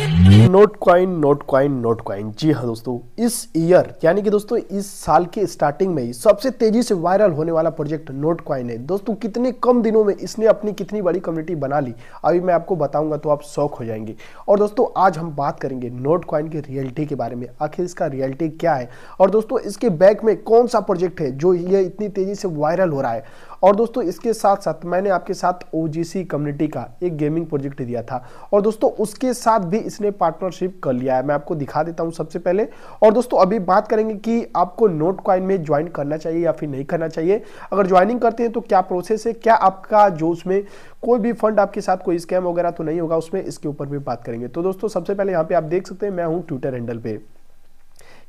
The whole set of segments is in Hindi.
note Notcoin Notcoin Notcoin जी हाँ दोस्तों इस ईयर यानी कि दोस्तों इस साल के स्टार्टिंग में ही सबसे तेजी से वायरल होने वाला प्रोजेक्ट नोट क्वाइन है दोस्तों कितने कम दिनों में इसने अपनी कितनी बड़ी कम्युनिटी बना ली अभी मैं आपको बताऊंगा तो आप शौक हो जाएंगे और दोस्तों आज हम बात करेंगे नोट क्वाइन की रियलिटी के बारे में आखिर इसका रियलिटी क्या है और दोस्तों इसके बैक में कौन सा प्रोजेक्ट है जो ये इतनी तेजी से वायरल हो रहा है और दोस्तों इसके साथ साथ मैंने आपके साथ ओ कम्युनिटी का एक गेमिंग प्रोजेक्ट दिया था और दोस्तों उसके साथ भी इसने पार्टनरशिप कर लिया है मैं आपको दिखा देता हूँ सबसे पहले और दोस्तों अभी बात करेंगे कि आपको नोट क्वाइन में ज्वाइन करना चाहिए या फिर नहीं करना चाहिए अगर ज्वाइनिंग करते हैं तो क्या प्रोसेस है क्या आपका जो उसमें कोई भी फंड आपके साथ कोई स्कैम वगैरह तो नहीं होगा उसमें इसके ऊपर भी बात करेंगे तो दोस्तों सबसे पहले यहाँ पे आप देख सकते हैं मैं हूँ ट्विटर हैंडल पे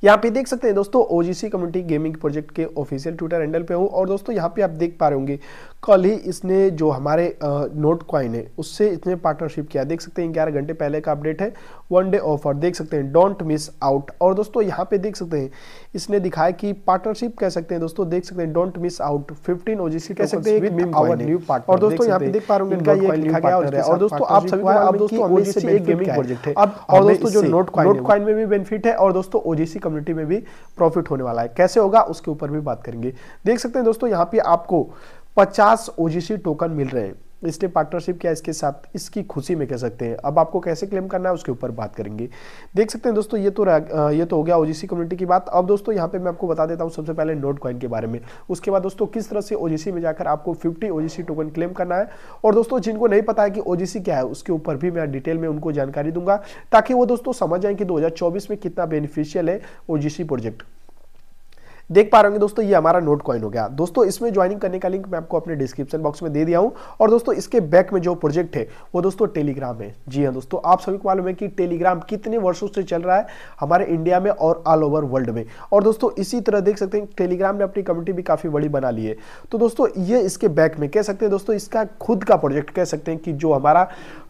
यहाँ पे देख सकते हैं दोस्तों ओजीसी कम्युनिटी गेमिंग प्रोजेक्ट के ऑफिशियल ट्विटर हैंडल पे हूँ और दोस्तों यहाँ पे आप देख पा रहे होंगे कल ही इसने जो हमारे नोट क्वाइन है उससे इसने पार्टनरशिप किया देख सकते हैं ग्यारह घंटे पहले का अपडेट है वन डे ऑफर देख सकते हैं डोंट मिस आउट और दोस्तों यहाँ पे देख सकते हैं इसने दिखाया कि पार्टनरशिप कह सकते हैं दोस्तों देख सकते हैं don't miss out fifteen OGC कह सकते हैं न्यू पार्टनर और दोस्तों यहाँ पे देख पा रहे इनका और दोस्तों आप सभी गेमिंग प्रोजेक्ट है और दोस्तों जो नोट नोट क्वाइन में भी बेनिफिट है और दोस्तों ओजीसी कम्युनिटी में भी प्रॉफिट होने वाला है कैसे होगा उसके ऊपर भी बात करेंगे देख सकते हैं दोस्तों यहाँ पे आपको पचास ओ टोकन मिल रहे हैं इसलिए पार्टनरशिप क्या इसके साथ इसकी खुशी में कह सकते हैं अब आपको कैसे क्लेम करना है उसके ऊपर बात करेंगे देख सकते हैं दोस्तों ये तो ये तो हो गया ओजीसी कम्युनिटी की बात अब दोस्तों यहाँ पे मैं आपको बता देता हूँ सबसे पहले नोट कॉइन के बारे में उसके बाद दोस्तों किस तरह से ओजीसी में जाकर आपको फिफ्टी ओजीसी टोकन क्लेम करना है और दोस्तों जिनको नहीं पता है कि ओजीसी क्या है उसके ऊपर भी मैं डिटेल में उनको जानकारी दूंगा ताकि वो दोस्तों समझ जाए कि दो में कितना बेनिफिशियल है ओजीसी प्रोजेक्ट देख पा रहे होंगे दोस्तों ये हमारा नोट कॉइन हो गया दोस्तों इसमें ज्वाइनिंग करने का लिंक मैं आपको अपने डिस्क्रिप्शन बॉक्स में दे दिया हूँ और दोस्तों इसके बैक में जो प्रोजेक्ट है वो दोस्तों टेलीग्राम है जी हाँ दोस्तों आप सभी को मालूम है कि टेलीग्राम कितने वर्षों से चल रहा है हमारे इंडिया में और ऑल ओवर वर्ल्ड में और दोस्तों इसी तरह देख सकते हैं टेलीग्राम ने अपनी कम्युनिटी भी काफ़ी बड़ी बना ली है तो दोस्तों ये इसके बैक में कह सकते हैं दोस्तों इसका खुद का प्रोजेक्ट कह सकते हैं कि जो हमारा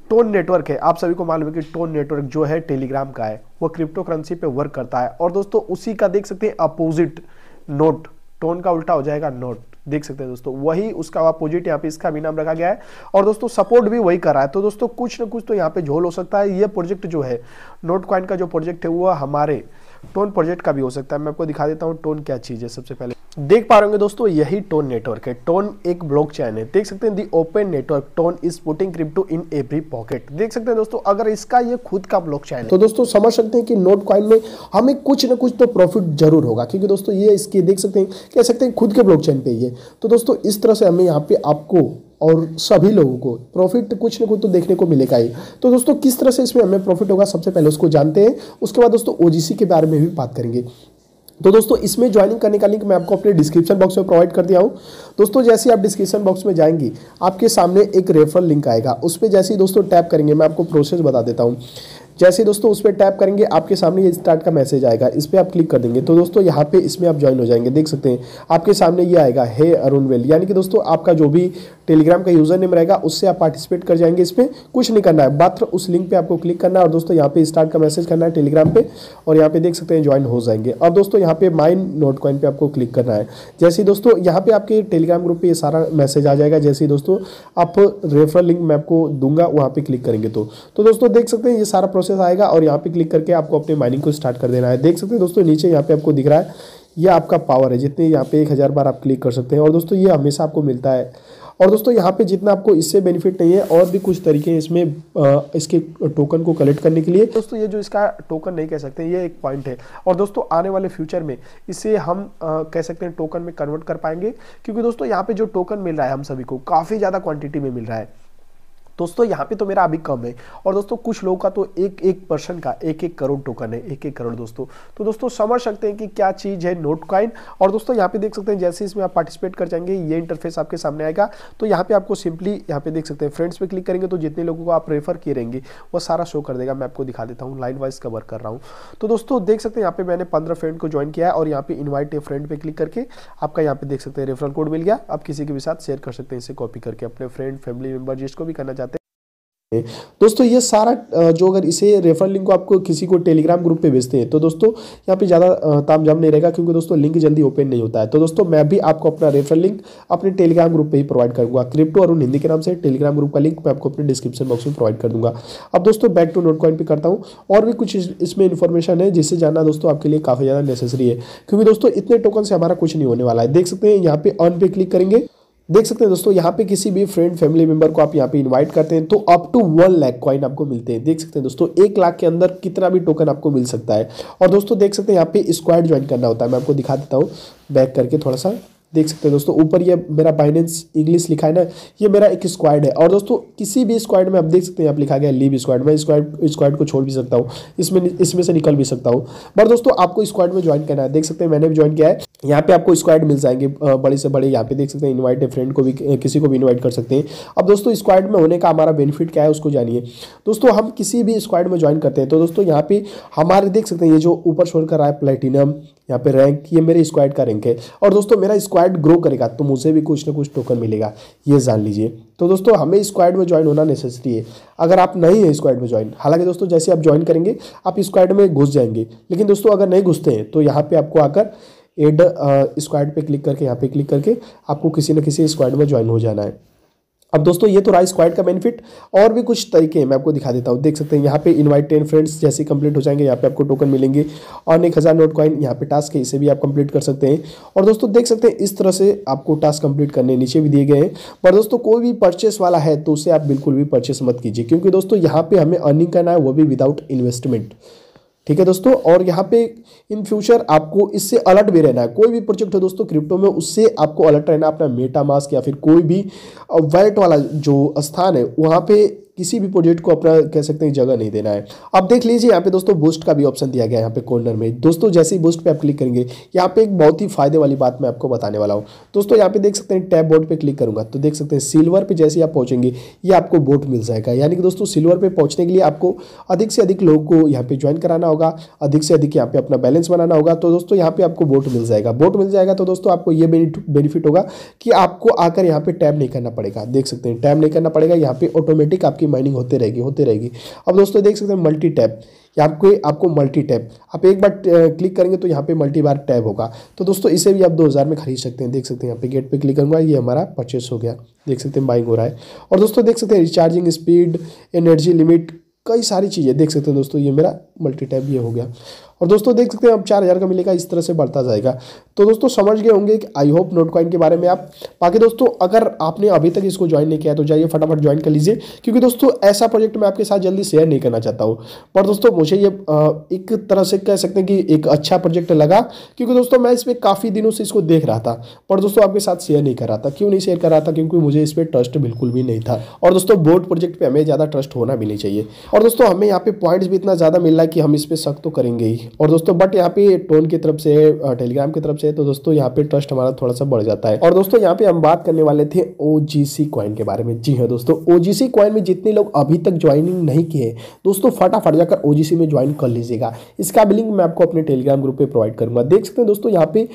टोन नेटवर्क है आप सभी को मालूम है कि टोन नेटवर्क जो है टेलीग्राम का है वो क्रिप्टो करेंसी पे वर्क करता है और दोस्तों उसी का देख सकते हैं अपोजिट नोट टोन का उल्टा हो जाएगा नोट देख सकते हैं दोस्तों वही उसका अपोजिट यहाँ पे इसका भी नाम रखा गया है और दोस्तों सपोर्ट भी वही कर रहा है तो दोस्तों कुछ ना कुछ तो यहाँ पे झोल हो सकता है ये प्रोजेक्ट जो है नोट क्वाइन का जो प्रोजेक्ट है वो हमारे टोन प्रोजेक्ट का भी हो सकता है मैं आपको दिखा देता हूँ टोन क्या चीज़ है सबसे पहले देख पा रहे होंगे दोस्तों यही टोन नेटवर्क है टोन एक ब्लॉकचेन है देख सकते हैं the open network TON is putting crypto in every pocket देख सकते हैं दोस्तों अगर इसका ये खुद का ब्लॉकचेन है तो दोस्तों समझ सकते हैं कि नोट कॉइन में हमें कुछ ना कुछ तो प्रॉफिट जरूर होगा क्योंकि दोस्तों ये इसकी देख सकते हैं कह सकते हैं खुद के ब्लॉकचेन पे ये तो दोस्तों इस तरह से हमें यहाँ पे आपको और सभी लोगों को प्रॉफिट कुछ ना कुछ तो देखने को मिलेगा ही तो दोस्तों किस तरह से इसमें हमें प्रॉफिट होगा सबसे पहले उसको जानते हैं उसके बाद दोस्तों ओजीसी के बारे में भी बात करेंगे तो दोस्तों इसमें ज्वाइनिंग करने का लिंक मैं आपको अपने डिस्क्रिप्शन बॉक्स में प्रोवाइड कर दिया हूँ दोस्तों जैसे ही आप डिस्क्रिप्शन बॉक्स में जाएंगी आपके सामने एक रेफरल लिंक आएगा उस पर जैसे ही दोस्तों टैप करेंगे मैं आपको प्रोसेस बता देता हूँ जैसे दोस्तों उस पर टैप करेंगे आपके सामने ये स्टार्ट का मैसेज आएगा इस पर आप क्लिक कर देंगे तो दोस्तों यहाँ पे इसमें आप ज्वाइन हो जाएंगे देख सकते हैं आपके सामने ये आएगा हे अरुण वेल यानी कि दोस्तों आपका जो भी टेलीग्राम का यूजर नेम रहेगा उससे आप पार्टिसिपेट कर जाएंगे इसमें कुछ नहीं करना है मात्र उस लिंक पे आपको क्लिक करना है और दोस्तों यहाँ पे स्टार्ट का मैसेज करना है टेलीग्राम पे और यहाँ पे देख सकते हैं ज्वाइन हो जाएंगे और दोस्तों यहाँ पे माइन नोट कॉइन पर आपको क्लिक करना है जैसे दोस्तों यहाँ पे आपके टेलीग्राम ग्रुप पर ये सारा मैसेज आ जाएगा जैसे दोस्तों आप रेफरल लिंक मैं आपको दूंगा वहाँ पे क्लिक करेंगे तो तो दोस्तों देख सकते हैं ये सारा प्रोसेस आएगा और यहाँ पे क्लिक करके आपको अपने माइनिंग को स्टार्ट कर देना है देख सकते हैं दोस्तों नीचे यहाँ पे आपको दिख रहा है ये आपका पावर है जितने यहाँ पे एक हज़ार बार आप क्लिक कर सकते हैं और दोस्तों ये हमेशा आपको मिलता है और दोस्तों यहाँ पे जितना आपको इससे बेनिफिट नहीं है और भी कुछ तरीके हैं इसमें इसके टोकन को कलेक्ट करने के लिए दोस्तों ये जो इसका टोकन नहीं कह सकते ये एक पॉइंट है और दोस्तों आने वाले फ्यूचर में इसे हम आ, कह सकते हैं टोकन में कन्वर्ट कर पाएंगे क्योंकि दोस्तों यहाँ पे जो टोकन मिल रहा है हम सभी को काफ़ी ज़्यादा क्वांटिटी में मिल रहा है दोस्तों यहाँ पे तो मेरा अभी कम है और दोस्तों कुछ लोगों का तो एक एक पर्सन का एक एक करोड़ टोकन है एक एक करोड़ दोस्तों तो दोस्तों समझ सकते हैं कि क्या चीज़ है नोट कॉइन और दोस्तों यहाँ पे देख सकते हैं जैसे इसमें आप पार्टिसिपेट कर जाएंगे ये इंटरफेस आपके सामने आएगा तो यहाँ पे आपको सिंपली यहाँ पे देख सकते हैं फ्रेंड्स पे क्लिक करेंगे तो जितने लोगों को आप रेफर किए रहेंगे वो सारा शो कर देगा मैं आपको दिखा देता हूँ लाइन वाइज कवर कर रहा हूँ तो दोस्तों देख सकते हैं यहाँ पे मैंने पंद्रह फ्रेंड को ज्वाइन किया है और यहाँ पे इन्वाइट ए फ्रेंड पर क्लिक करके आपका यहाँ पे देख सकते हैं रेफरल कोड मिल गया आप किसी के भी साथ शेयर कर सकते हैं इसे कॉपी करके अपने फ्रेंड फैमिली मेम्बर जिसको भी करना चाहते दोस्तों ये सारा जो अगर इसे रेफर लिंक को आपको किसी को टेलीग्राम ग्रुप पे भेजते हैं तो दोस्तों यहाँ पे ज़्यादा तामझाम नहीं रहेगा क्योंकि दोस्तों लिंक जल्दी ओपन नहीं होता है तो दोस्तों मैं भी आपको अपना रेफर लिंक अपने टेलीग्राम ग्रुप पे ही प्रोवाइड करूँगा क्रिप्टो अरुण हिंदी के नाम से टेलीग्राम ग्रुप का लिंक मैं आपको अपने डिस्क्रिप्शन बॉक्स में प्रोवाइड कर दूँगा अब दोस्तों बैक टू नोट कॉइन पर करता हूँ और भी कुछ इसमें इन्फॉर्मेशन है जिससे जानना दोस्तों आपके लिए काफ़ी ज़्यादा नेसेसरी है क्योंकि दोस्तों इतने टोकन से हमारा कुछ नहीं होने वाला है देख सकते हैं यहाँ पे ऑन पे क्लिक करेंगे देख सकते हैं दोस्तों यहाँ पे किसी भी फ्रेंड फैमिली मेंबर को आप यहाँ पे इनवाइट करते हैं तो up to one lakh coin आपको मिलते हैं देख सकते हैं दोस्तों एक लाख के अंदर कितना भी टोकन आपको मिल सकता है और दोस्तों देख सकते हैं यहाँ पे स्क्वाड ज्वाइन करना होता है मैं आपको दिखा देता हूँ बैक करके थोड़ा सा देख सकते हैं दोस्तों ऊपर ये मेरा बाइनेंस इंग्लिश लिखा है ना ये मेरा एक स्क्वाड है और दोस्तों किसी भी स्क्वाड में आप देख सकते हैं आप लिखा गया लीव स्क्वाड मैं स्क्वाड स्क्वाड को छोड़ भी सकता हूँ इसमें इसमें से निकल भी सकता हूँ बट दोस्तों आपको स्क्वाड में ज्वाइन करना है देख सकते हैं मैंने भी ज्वाइन किया है यहाँ पे आपको स्क्वाड मिल जाएंगे बड़े से बड़े यहाँ पे देख सकते हैं इनवाइट फ्रेंड को भी किसी को भी इनवाइट कर सकते हैं अब दोस्तों स्क्वाड में होने का हमारा बेनिफिट क्या है उसको जानिए दोस्तों हम किसी भी स्क्वाड में ज्वाइन करते हैं तो दोस्तों यहाँ पे हमारे देख सकते हैं ये जो ऊपर शोर कर रहा है प्लेटिनम यहाँ पे रैंक ये मेरे स्क्वाड का रैंक है और दोस्तों मेरा स्क्वाड ग्रो करेगा तो मुझे भी कुछ ना कुछ टोकन मिलेगा ये जान लीजिए तो दोस्तों हमें स्क्वाड में ज्वाइन होना नेसेसरी है अगर आप नहीं है स्क्वाड में ज्वाइन हालांकि दोस्तों जैसे आप ज्वाइन करेंगे आप स्क्वाड में घुस जाएंगे लेकिन दोस्तों अगर नहीं घुसते हैं तो यहाँ पर आपको आकर एड स्क्वाड पे क्लिक करके यहाँ पे क्लिक करके आपको किसी न किसी स्क्वाड में ज्वाइन हो जाना है अब दोस्तों ये तो रहा स्क्वाड का बेनिफिट और भी कुछ तरीके हैं मैं आपको दिखा देता हूँ देख सकते हैं यहाँ पे इनवाइट टेन फ्रेंड्स जैसे कंप्लीट हो जाएंगे यहाँ पे आपको टोकन मिलेंगे और एक हज़ार नोट कॉइन यहाँ पे टास्क है इसे भी आप कंप्लीट कर सकते हैं और दोस्तों देख सकते हैं इस तरह से आपको टास्क कंप्लीट करने नीचे भी दिए गए हैं पर दोस्तों कोई भी परचेस वाला है तो उसे आप बिल्कुल भी परचेस मत कीजिए क्योंकि दोस्तों यहाँ पर हमें अर्निंग करना है वो भी विदाउट इन्वेस्टमेंट ठीक है दोस्तों और यहाँ पे इन फ्यूचर आपको इससे अलर्ट भी रहना है कोई भी प्रोजेक्ट है दोस्तों क्रिप्टो में उससे आपको अलर्ट रहना है अपना मेटा मास्क या फिर कोई भी वैलेट वाला जो स्थान है वहाँ पे किसी भी प्रोजेक्ट को अपना कह सकते हैं जगह नहीं देना है अब देख लीजिए यहाँ पे दोस्तों बूस्ट का भी ऑप्शन दिया गया है यहाँ पे कॉर्नर में दोस्तों जैसे ही बूस्ट पे आप क्लिक करेंगे यहाँ पे एक बहुत ही फायदे वाली बात मैं आपको बताने वाला हूँ दोस्तों यहाँ पे देख सकते हैं टैब बोर्ड पर क्लिक करूँगा तो देख सकते हैं सिल्वर पर जैसे आप पहुँचेंगे ये आपको बोट मिल जाएगा यानी कि दोस्तों सिल्वर पर पहुँचने के लिए आपको अधिक से अधिक लोगों को यहाँ पे ज्वाइन कराना होगा अधिक से अधिक यहाँ पे अपना बैलेंस बनाना होगा तो दोस्तों यहाँ पे आपको बोट मिल जाएगा बोट मिल जाएगा तो दोस्तों आपको ये बेनिफिट होगा कि आपको आकर यहाँ पे टैब नहीं करना पड़ेगा देख सकते हैं टैब नहीं करना पड़ेगा यहाँ पे ऑटोमेटिक आपकी माइनिंग होते रहेगी होते रहेगी अब दोस्तों देख सकते हैं मल्टी टैप यहाँ आपको आपको मल्टी टैप आप एक बार क्लिक करेंगे तो यहाँ पे मल्टी बार टैब होगा तो दोस्तों इसे भी आप 2000 में खरीद सकते हैं देख सकते हैं यहाँ पे गेट पे क्लिक करूँगा ये हमारा परचेस हो गया देख सकते हैं बाइंग हो रहा है और दोस्तों देख सकते हैं रिचार्जिंग स्पीड एनर्जी लिमिट कई सारी चीज़ें देख सकते हैं दोस्तों ये मेरा मल्टी टैप ये हो गया और दोस्तों देख सकते हैं अब चार हज़ार का मिलेगा इस तरह से बढ़ता जाएगा तो दोस्तों समझ गए होंगे कि आई होप नोट कॉइन के बारे में आप बाकी दोस्तों अगर आपने अभी तक इसको ज्वाइन नहीं किया तो जाइए फटाफट ज्वाइन कर लीजिए क्योंकि दोस्तों ऐसा प्रोजेक्ट मैं आपके साथ जल्दी शेयर नहीं करना चाहता हूँ पर दोस्तों मुझे ये एक तरह से कह सकते हैं कि एक अच्छा प्रोजेक्ट लगा क्योंकि दोस्तों मैं इस पर काफ़ी दिनों से इसको देख रहा था पर दोस्तों आपके साथ शेयर नहीं कर रहा था क्यों नहीं शेयर कर रहा था क्योंकि मुझे इस पर ट्रस्ट बिल्कुल भी नहीं था और दोस्तों बोर्ड प्रोजेक्ट पर हमें ज़्यादा ट्रस्ट होना भी नहीं चाहिए और दोस्तों हमें यहाँ पे पॉइंट्स भी इतना ज़्यादा मिल रहा है कि हम इस पर शक तो करेंगे ही और दोस्तों बट यहाँ पे टोन की तरफ से टेलीग्राम की तरफ से तो दोस्तों यहाँ पे ट्रस्ट हमारा थोड़ा सा बढ़ जाता है और दोस्तों यहाँ पे हम बात करने वाले थे ओजीसी कॉइन के बारे में जी हाँ दोस्तों ओजीसी कॉइन में जितने लोग अभी तक ज्वाइनिंग नहीं किए दोस्तों फटाफट जाकर ओजीसी में ज्वाइन कर लीजिएगा इसका भी लिंक मैं आपको अपने टेलीग्राम ग्रुप पर प्रोवाइड करूंगा देख सकते हैं दोस्तों यहाँ पे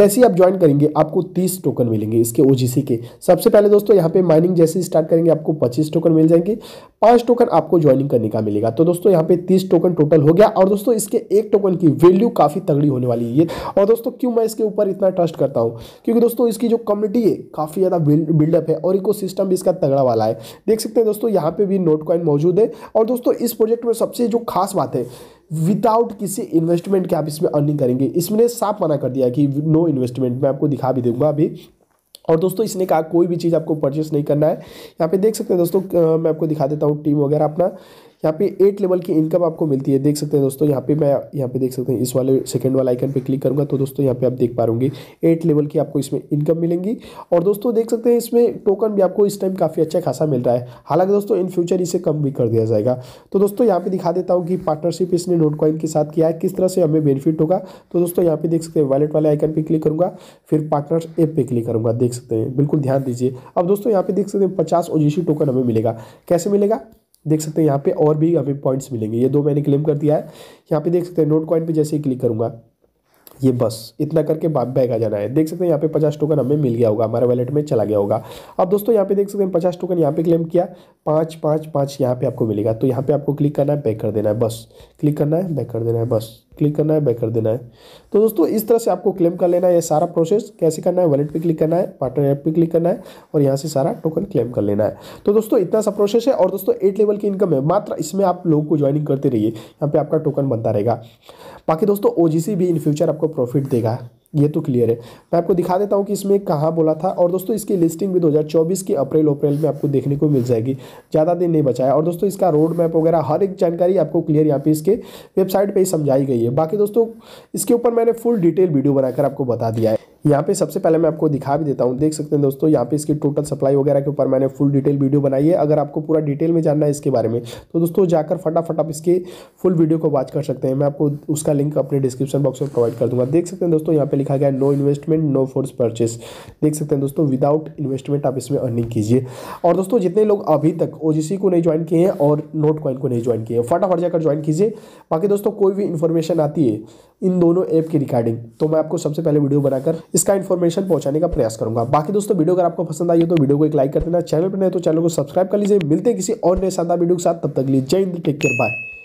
जैसे आप ज्वाइन करेंगे आपको तीस टोकन मिलेंगे इसके ओ के सबसे पहले दोस्तों यहाँ पे माइनिंग जैसे स्टार्ट करेंगे आपको पच्चीस टोकन मिल जाएंगे पाँच टोकन आपको ज्वाइनिंग करने का मिलेगा तो दोस्तों यहाँ पे तीस टोकन टोटल हो गया और दोस्तों इसके एक टोकन की वैल्यू काफ़ी तगड़ी होने वाली है ये और दोस्तों क्यों मैं इसके ऊपर इतना ट्रस्ट करता हूँ क्योंकि दोस्तों इसकी जो कम्युनिटी है काफ़ी ज़्यादा बिल्डअप है और इको सिस्टम भी इसका तगड़ा वाला है देख सकते हैं दोस्तों यहाँ पर भी नोट कॉइन मौजूद है और दोस्तों इस प्रोजेक्ट में सबसे जो खास बात है विदाउट किसी इन्वेस्टमेंट के आप इसमें अर्निंग करेंगे इसमें साफ मना कर दिया कि नो इन्वेस्टमेंट मैं आपको दिखा भी दूंगा अभी और दोस्तों इसने कहा कोई भी चीज़ आपको परचेस नहीं करना है यहाँ पे देख सकते हैं दोस्तों मैं आपको दिखा देता हूँ टीम वगैरह अपना यहाँ पे एट लेवल की इनकम आपको मिलती है देख सकते हैं दोस्तों यहाँ पे मैं यहाँ पे देख सकते हैं इस वाले सेकंड वाले आइकन पे क्लिक करूँगा तो दोस्तों यहाँ पे आप देख पा रूँगी एट लेवल की आपको इसमें इनकम मिलेंगी और दोस्तों देख सकते हैं इसमें टोकन भी आपको इस टाइम काफ़ी अच्छा खासा मिल रहा है हालांकि दोस्तों इन फ्यूचर इसे कम भी कर दिया जाएगा तो दोस्तों यहाँ पर दिखा देता हूँ कि पार्टनरशिप इसने नोट कॉइन के साथ किया है किस तरह से हमें बेनिफिट होगा तो दोस्तों यहाँ पर देख सकते हैं वॉलेट वाले आइकन पर क्लिक करूँगा फिर पार्टनर ऐप पर क्लिक करूँगा देख सकते हैं बिल्कुल ध्यान दीजिए अब दोस्तों यहाँ पे देख सकते हैं पचास ओजीसी टोकन हमें मिलेगा कैसे मिलेगा देख सकते हैं यहाँ पे और भी हमें पॉइंट्स मिलेंगे ये दो मैंने क्लेम कर दिया है यहाँ पे देख सकते हैं नोट कॉइन पे जैसे ही क्लिक करूँगा ये बस इतना करके बैग आ जाना है देख सकते हैं यहाँ पे पचास टोकन हमें मिल गया होगा हमारे वैलेट में चला गया होगा अब दोस्तों यहाँ पे देख सकते हैं पचास टोकन यहाँ पे क्लेम किया पाँच पाँच पाँच यहाँ पे आपको मिलेगा तो यहाँ पे आपको क्लिक करना है बैक कर देना है बस क्लिक करना है बैक कर देना है बस क्लिक करना है बैक कर देना है तो दोस्तों इस तरह से आपको क्लेम कर लेना है ये सारा प्रोसेस कैसे करना है वॉलेट पे क्लिक करना है पार्टनर ऐप पे क्लिक करना है और यहाँ से सारा टोकन क्लेम कर लेना है तो दोस्तों इतना सा प्रोसेस है और दोस्तों एट लेवल की इनकम है मात्र इसमें आप लोगों को ज्वाइनिंग करते रहिए यहाँ पर आपका टोकन बनता रहेगा बाकी दोस्तों ओ भी इन फ्यूचर आपको प्रॉफिट देगा ये तो क्लियर है मैं आपको दिखा देता हूँ कि इसमें कहाँ बोला था और दोस्तों इसकी लिस्टिंग भी 2024 के अप्रैल अप्रैल में आपको देखने को मिल जाएगी ज़्यादा दिन नहीं बचाया और दोस्तों इसका रोड मैप वगैरह हर एक जानकारी आपको क्लियर यहाँ पे इसके वेबसाइट पर ही समझाई गई है बाकी दोस्तों इसके ऊपर मैंने फुल डिटेल वीडियो बनाकर आपको बता दिया है यहाँ पे सबसे पहले मैं आपको दिखा भी देता हूँ देख सकते हैं दोस्तों यहाँ पे इसकी टोटल सप्लाई वगैरह के ऊपर मैंने फुल डिटेल वीडियो बनाई है अगर आपको पूरा डिटेल में जानना है इसके बारे में तो दोस्तों जाकर फटाफट आप इसके फुल वीडियो को वॉच कर सकते हैं मैं आपको उसका लिंक अपने डिस्क्रिप्शन बॉक्स में प्रोवाइड कर दूंगा देख सकते हैं दोस्तों यहाँ पे लिखा गया no investment no force purchase देख सकते हैं दोस्तों विदाउट इन्वेस्टमेंट आप इसमें अर्निंग कीजिए और दोस्तों जितने लोग अभी तक ओ को नहीं ज्वाइन किए हैं और नोट कॉइन को नहीं ज्वाइन किए हैं फटाफट जाकर ज्वाइन कीजिए बाकी दोस्तों कोई भी इन्फॉर्मेशन आती है इन दोनों ऐप की रिकॉर्डिंग तो मैं आपको सबसे पहले वीडियो बनाकर इसका इन्फॉर्मेशन पहुंचाने का प्रयास करूंगा बाकी दोस्तों वीडियो अगर आपको पसंद आई हो तो वीडियो को एक लाइक कर देना चैनल पर नहीं तो चैनल को सब्सक्राइब कर लीजिए मिलते हैं किसी और नए शानदार वीडियो के साथ तब तक लिए जय हिंद टेक केयर बाय